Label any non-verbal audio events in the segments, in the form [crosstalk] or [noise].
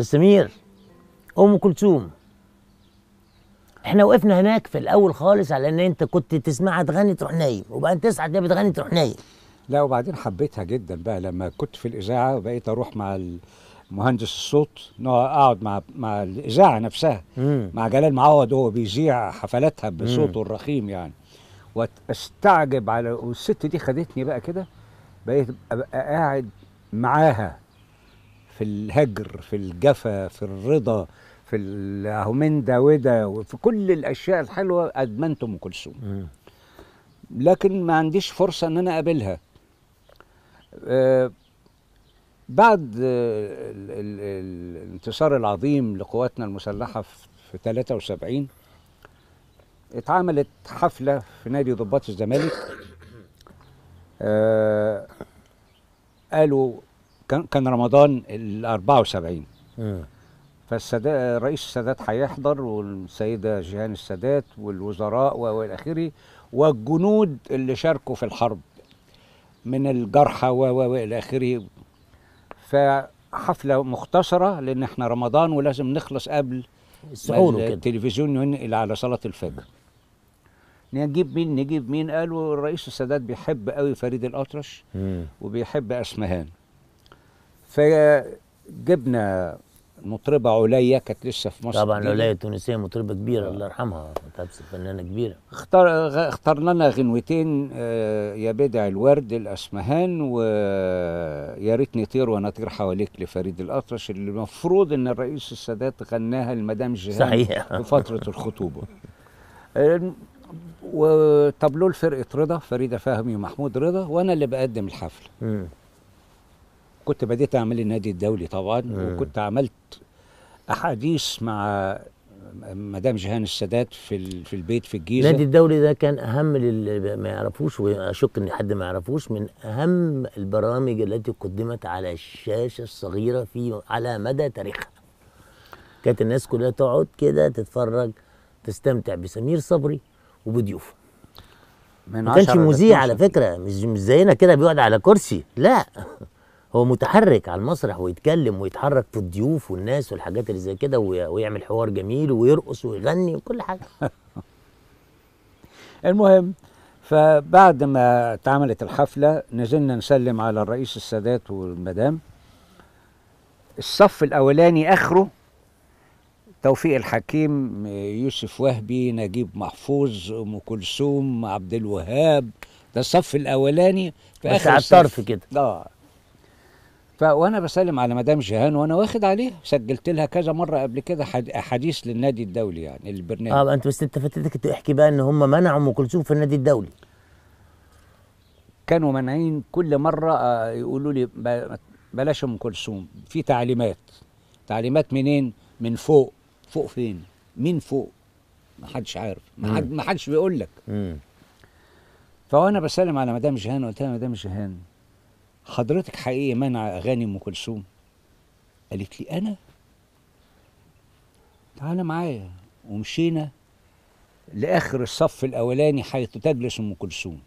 استاذ سمير ام كلثوم احنا وقفنا هناك في الاول خالص على ان انت كنت تسمعها تغني تروح نايم وبعدين تسعى تلاقيها بتغني تروح نايم لا وبعدين حبيتها جدا بقى لما كنت في الاذاعه وبقيت اروح مع مهندس الصوت اقعد مع مع الاذاعه نفسها مم. مع جلال معوض وهو بيذيع حفلاتها بصوته مم. الرخيم يعني واستعجب على والست دي خدتني بقى كده بقيت ابقى قاعد معاها في الهجر في الجفا في الرضا في من ده وده وفي كل الاشياء الحلوه ادمنت ام كلثوم لكن ما عنديش فرصه ان انا اقابلها آه، بعد الانتصار العظيم لقواتنا المسلحه في 73 اتعملت حفله في نادي ضباط الزمالك آه قالوا كان كان رمضان ال 74 فالسادات رئيس السادات هيحضر والسيده جيهان السادات والوزراء والى اخره والجنود اللي شاركوا في الحرب من الجرحى والى اخره فحفله مختصره لان احنا رمضان ولازم نخلص قبل التلفزيون ينقل على صلاه الفجر نجيب مين نجيب مين قالوا الرئيس السادات بيحب قوي فريد الاطرش وبيحب اسمهان فجبنا مطربه عليا كانت لسه في مصر طبعا عليا تونسيه مطربه كبيره آه. الله يرحمها كانت فنانه كبيره اختار اخترنا لنا غنوتين آه، يا بدع الورد الاسمهان ويا آه، ريتني طير وانا طير حواليك لفريد الاطرش اللي المفروض ان الرئيس السادات غناها المدام جيهان صحيح في فتره [laughs] الخطوبه وطبلول فرقه رضا فريده فهمي ومحمود رضا وانا اللي بقدم الحفله كنت بديت اعمل النادي الدولي طبعا إيه. وكنت عملت احاديث مع مدام جيهان السادات في في البيت في الجيزه النادي الدولي ده كان اهم اللي ما يعرفوش واشك ان حد ما يعرفوش من اهم البرامج التي قدمت على الشاشه الصغيره في على مدى تاريخها كانت الناس كلها تقعد كده تتفرج تستمتع بسمير صبري وبضيوفه ما كانش مذيع على فكره مش مش زينا كده بيقعد على كرسي لا هو متحرك على المسرح ويتكلم ويتحرك في الضيوف والناس والحاجات اللي زي كده ويعمل حوار جميل ويرقص ويغني وكل حاجه [laughs] المهم فبعد ما اتعملت الحفله نزلنا نسلم على الرئيس السادات والمدام الصف الاولاني اخره توفيق الحكيم يوسف وهبي نجيب محفوظ ام كلثوم عبد الوهاب ده الصف الاولاني في اخر الصف. الطرف كده اه فوانا بسلم على مدام جيهان وانا واخد عليها سجلت لها كذا مره قبل كده حديث للنادي الدولي يعني البرنامج اه انت بس انت فاتتك تحكي بقى ان هم منعوا ام كلثوم في النادي الدولي كانوا مانعين كل مره آه، يقولوا لي بلاش ام كلثوم في تعليمات تعليمات منين من فوق فوق فين مين فوق ما حدش عارف ما حدش بيقول لك فوانا بسلم على مدام جيهان قلت لها مدام جيهان حضرتك حقيقي منع أغاني أم كلثوم قالت لي أنا تعالى معايا ومشينا لآخر الصف الأولاني حيث تجلس أم كلثوم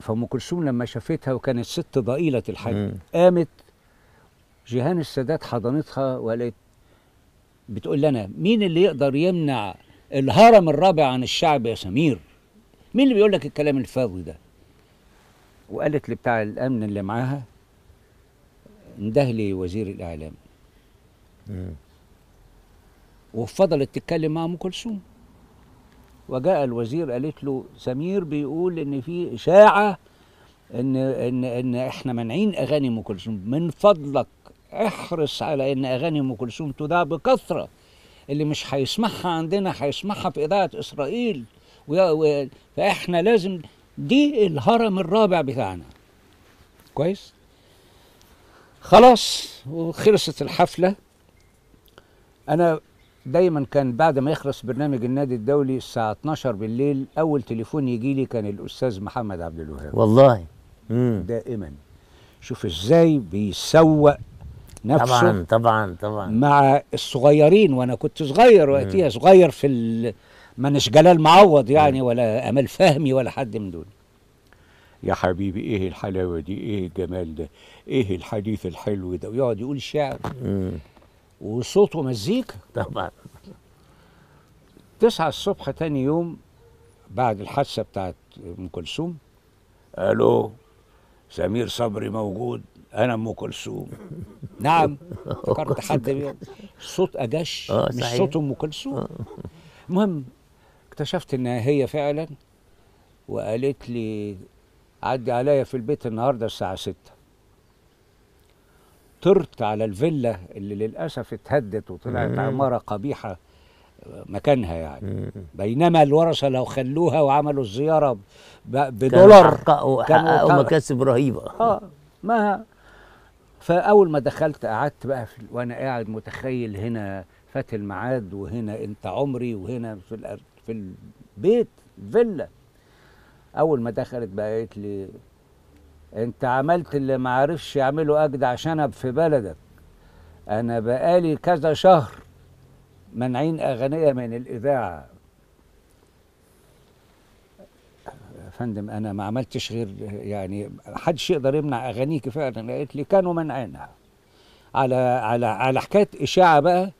فأم كلثوم لما شافتها وكانت ست ضئيلة الحجم قامت جيهان السادات حضنتها وقالت بتقول لنا مين اللي يقدر يمنع الهرم الرابع عن الشعب يا سمير مين اللي بيقول لك الكلام الفاضي ده وقالت لبتاع الامن اللي معاها اندهلي وزير الاعلام وفضلت تتكلم مع ام كلثوم وجاء الوزير قالت له سمير بيقول ان في اشاعه ان ان ان احنا مانعين اغاني ام كلثوم من فضلك احرص على ان اغاني ام كلثوم تذاع بكثره اللي مش هيسمعها عندنا هيسمعها في اذاعه اسرائيل و... و... فاحنا لازم دي الهرم الرابع بتاعنا كويس خلاص وخلصت الحفلة أنا دايما كان بعد ما يخلص برنامج النادي الدولي الساعة 12 بالليل أول تليفون يجي لي كان الأستاذ محمد عبد الوهاب والله مم. دائما شوف إزاي بيسوق نفسه طبعا طبعا طبعا مع الصغيرين وأنا كنت صغير وقتها صغير في مانيش جلال معوض يعني ولا امال فهمي ولا حد من دول يا حبيبي ايه الحلاوه دي ايه الجمال ده ايه الحديث الحلو ده ويقعد يقول شعر وصوته مزيكا طبعا تسعة الصبح تاني يوم بعد الحادثه بتاعت ام كلثوم الو سمير صبري موجود انا ام كلثوم نعم [laughs] افتكرت حد صوت اجش آه، مش صوت ام كلثوم آه. المهم اكتشفت انها هي فعلا وقالت لي عدي عليا في البيت النهارده الساعه 6 طرت على الفيلا اللي للاسف اتهدت وطلعت عماره قبيحه مكانها يعني بينما الورثه لو خلوها وعملوا الزياره بدولار كانوا حققوا مكاسب رهيبه اه ما فاول ما دخلت قعدت بقى وانا قاعد متخيل هنا فات الميعاد وهنا انت عمري وهنا في الأرض في البيت فيلا اول ما دخلت بقى قالت لي انت عملت اللي ما عرفش يعمله اجدع شنب في بلدك انا بقالي كذا شهر منعين اغنيه من الاذاعه يا فندم انا ما عملتش غير يعني حدش يقدر يمنع اغانيك فعلا قالت لي كانوا منعينها على على على حكايه اشاعه بقى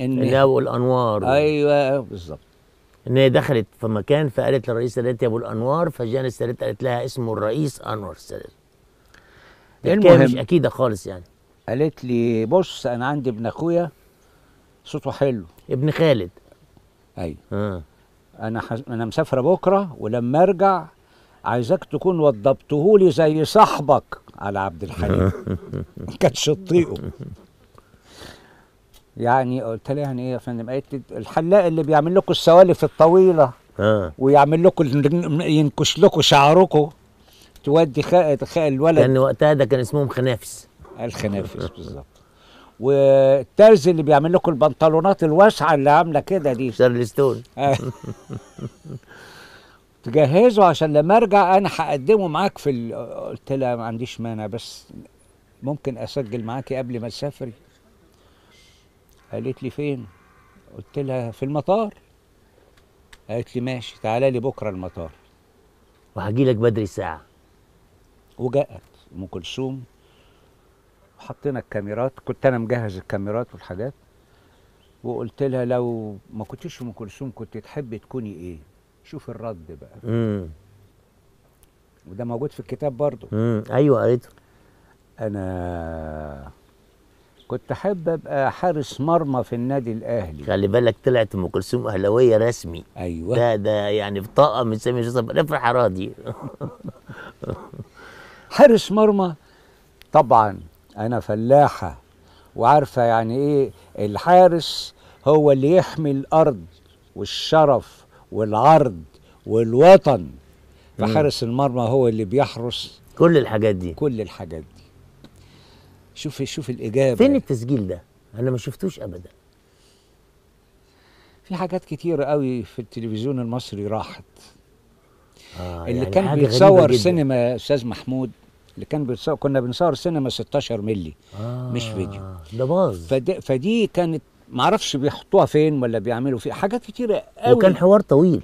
ان ابو الانوار ايوه بالظبط ان هي دخلت في مكان فقالت للرئيس السادات يا ابو الانوار فجان السادات قالت لها اسمه الرئيس انور السادات المهم مش اكيده خالص يعني قالت لي بص انا عندي ابن اخويا صوته حلو ابن خالد ايوه آه. انا حز... انا مسافره بكره ولما ارجع عايزاك تكون وضبتهولي زي صاحبك على عبد الحليم [laughs] كانت شطيقه يعني قلت لها يعني ايه يا فندم قالت لي الحلاق اللي بيعمل لكم السوالف الطويله اه ويعمل لكم ينكش لكم شعركم تودي خاء الولد لان وقتها ده كان اسمهم خنافس الخنافس بالظبط والترز اللي بيعمل لكم البنطلونات الواسعه اللي عامله كده دي شارلستون [laughs] تجهزه عشان لما ارجع انا هقدمه معاك في قلت لها ما عنديش مانع بس ممكن اسجل معاكي قبل ما تسافري قالت لي فين قلت لها في المطار قالت لي ماشي تعالى لي بكره المطار وهجي لك بدري ساعه وجاءت ام كلثوم وحطينا الكاميرات كنت انا مجهز الكاميرات والحاجات وقلت لها لو ما كنتش ام كلثوم كنت تحبي تكوني ايه شوف الرد بقى امم وده موجود في الكتاب برضه امم ايوه قريته انا كنت احب ابقى حارس مرمى في النادي الاهلي خلي بالك طلعت ام كلثوم اهلاويه رسمي ايوه ده ده يعني بطاقه من سامي جوزيف نفرح راضي حارس مرمى طبعا انا فلاحه وعارفه يعني ايه الحارس هو اللي يحمي الارض والشرف والعرض والوطن فحارس المرمى هو اللي بيحرس كل الحاجات دي كل الحاجات دي شوف شوف الاجابه فين التسجيل ده انا ما شفتوش ابدا في حاجات كتيرة قوي في التلفزيون المصري راحت آه اللي يعني كان بيتصور سينما يا استاذ محمود اللي كان بيتصور كنا بنصور سينما 16 مللي آه مش فيديو ده باظ فدي, فدي كانت معرفش بيحطوها فين ولا بيعملوا فيها حاجات كتيرة قوي وكان حوار طويل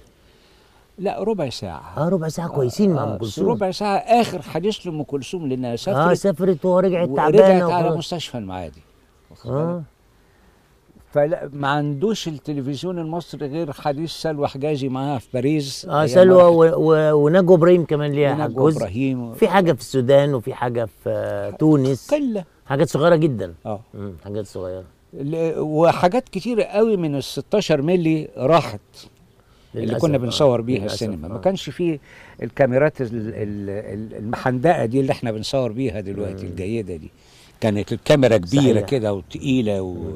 لا ربع ساعة اه ربع ساعة كويسين مع ام آه، كلثوم ربع ساعة اخر حديث لام كلثوم لانها سافرت اه سافرت ورجعت تعبانة ورجعت على مستشفى المعادي اه فلا ما عندوش التلفزيون المصري غير حديث سلوى حجازي معاها في باريس اه سلوى ونجو ابراهيم كمان ليها نجو ابراهيم في حاجه في السودان وفي حاجه في تونس قله حاجات صغيره جدا اه حاجات صغيره وحاجات كتيره قوي من ال 16 مللي راحت اللي كنا آه، بنصور بيها السينما ما آه. كانش فيه الكاميرات المحندقه دي اللي احنا بنصور بيها دلوقتي الجيده دي كانت الكاميرا كبيره كده وتقيله و...